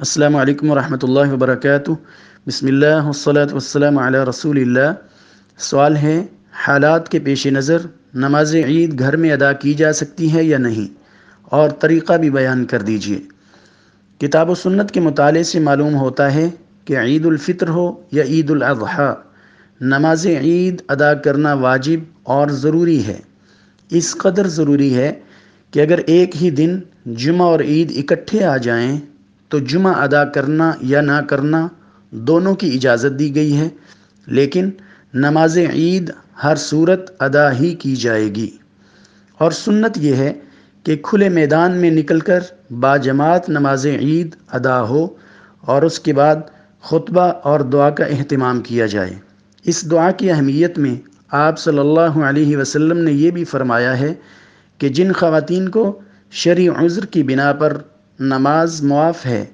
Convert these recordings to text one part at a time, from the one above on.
السلام علیکم ورحمۃ اللہ وبرکاتہ بسم اللہ والصلاة والسلام علی رسول اللہ سوال ہے حالات کے پیش نظر نماز عید گھر میں ادا کی جا سکتی ہے یا نہیں اور طریقہ بھی بیان کر دیجیے کتاب و سنت کے مطالعے سے معلوم ہوتا ہے کہ عید الفطر ہو یا عید الاضحیٰ نماز عید ادا کرنا واجب اور ضروری ہے اس قدر ضروری ہے کہ اگر ایک ہی دن جمعہ اور عید اکٹھے آ جائیں تو جمعہ ادا کرنا یا نہ کرنا دونوں کی اجازت دی گئی ہے لیکن نماز عید ہر صورت ادا ہی کی جائے گی اور سنت یہ ہے کہ کھلے میدان میں نکل کر باجماعت نماز عید ادا ہو اور اس کے بعد خطبہ اور دعا کا اہتمام کیا جائے اس دعا کی اہمیت میں آپ صلی اللہ علیہ وسلم نے یہ بھی فرمایا ہے کہ جن خواتین کو شرع عذر کی بنا پر نماز معاف ہے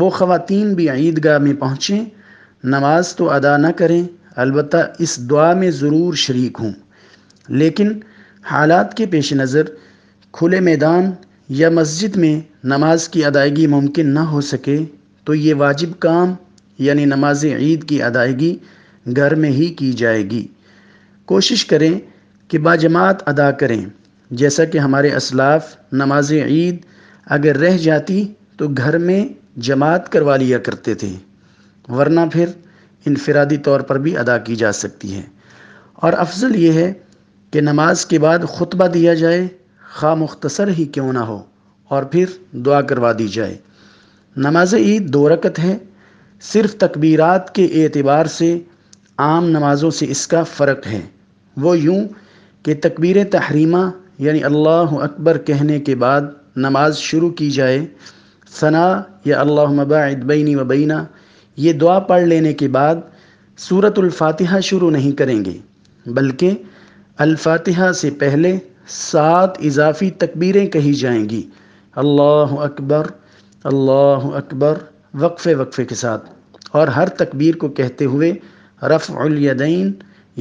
وہ خواتین بھی عید گاہ میں پہنچیں نماز تو ادا نہ کریں البتہ اس دعا میں ضرور شریک ہوں لیکن حالات کے پیش نظر کھلے میدان یا مسجد میں نماز کی ادائیگی ممکن نہ ہو سکے تو یہ واجب کام یعنی نماز عید کی ادائیگی گھر میں ہی کی جائے گی کوشش کریں کہ باجماعت ادا کریں جیسا کہ ہمارے اسلاف نماز عید اگر رہ جاتی تو گھر میں جماعت کروا لیا کرتے تھے ورنہ پھر انفرادی طور پر بھی ادا کی جا سکتی ہے اور افضل یہ ہے کہ نماز کے بعد خطبہ دیا جائے خواہ مختصر ہی کیوں نہ ہو اور پھر دعا کروا دی جائے نماز عید دو رکت ہے صرف تکبیرات کے اعتبار سے عام نمازوں سے اس کا فرق ہے وہ یوں کہ تکبیر تحریمہ یعنی اللہ اکبر کہنے کے بعد نماز شروع کی جائے ثنا یا اللہ بینی و بینا یہ دعا پڑھ لینے کے بعد صورت الفاتحہ شروع نہیں کریں گے بلکہ الفاتحہ سے پہلے سات اضافی تکبیریں کہی جائیں گی اللہ اکبر اللہ اکبر وقفے وقفے کے ساتھ اور ہر تکبیر کو کہتے ہوئے رفع الیدین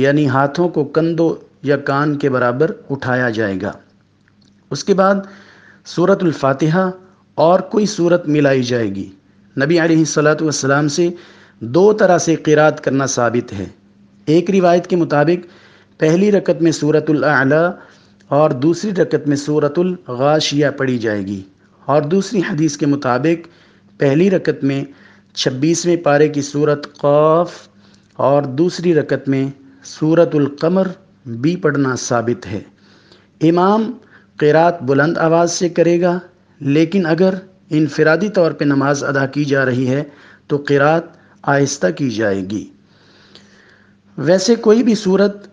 یعنی ہاتھوں کو کندو یا کان کے برابر اٹھایا جائے گا اس کے بعد صورت الفاتحہ اور کوئی صورت ملائی جائے گی نبی علیہ صلاۃ والسلام سے دو طرح سے قرات کرنا ثابت ہے ایک روایت کے مطابق پہلی رکت میں صورت العلیٰ اور دوسری رکت میں صورت الغاشیہ پڑی جائے گی اور دوسری حدیث کے مطابق پہلی رکت میں چھبیسویں پارے کی صورت قاف اور دوسری رکت میں صورت القمر بھی پڑھنا ثابت ہے امام قیرات بلند آواز سے کرے گا لیکن اگر انفرادی طور پہ نماز ادا کی جا رہی ہے تو قیرات آہستہ کی جائے گی ویسے کوئی بھی صورت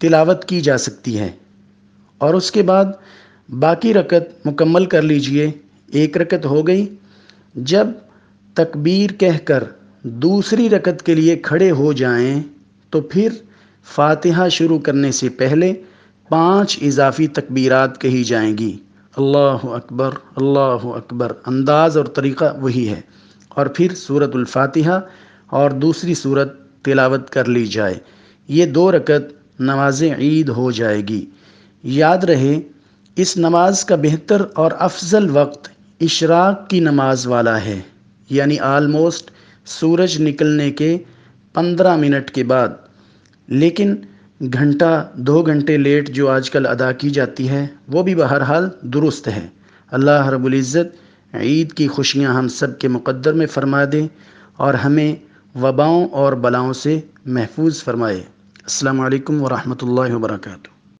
تلاوت کی جا سکتی ہے اور اس کے بعد باقی رکت مکمل کر لیجئے ایک رکت ہو گئی جب تکبیر کہہ کر دوسری رکت کے لیے کھڑے ہو جائیں تو پھر فاتحہ شروع کرنے سے پہلے پانچ اضافی تکبیرات کہی جائیں گی اللہ اکبر اللہ اکبر انداز اور طریقہ وہی ہے اور پھر سورت الفاتحہ اور دوسری صورت تلاوت کر لی جائے یہ دو رکت نماز عید ہو جائے گی یاد رہے اس نماز کا بہتر اور افضل وقت اشراق کی نماز والا ہے یعنی آلموسٹ سورج نکلنے کے پندرہ منٹ کے بعد لیکن گھنٹہ دو گھنٹے لیٹ جو آج کل ادا کی جاتی ہے وہ بھی بہرحال درست ہے اللہ رب العزت عید کی خوشیاں ہم سب کے مقدر میں فرما دے اور ہمیں وباؤں اور بلاؤں سے محفوظ فرمائے السلام علیکم ورحمۃ اللہ وبرکاتہ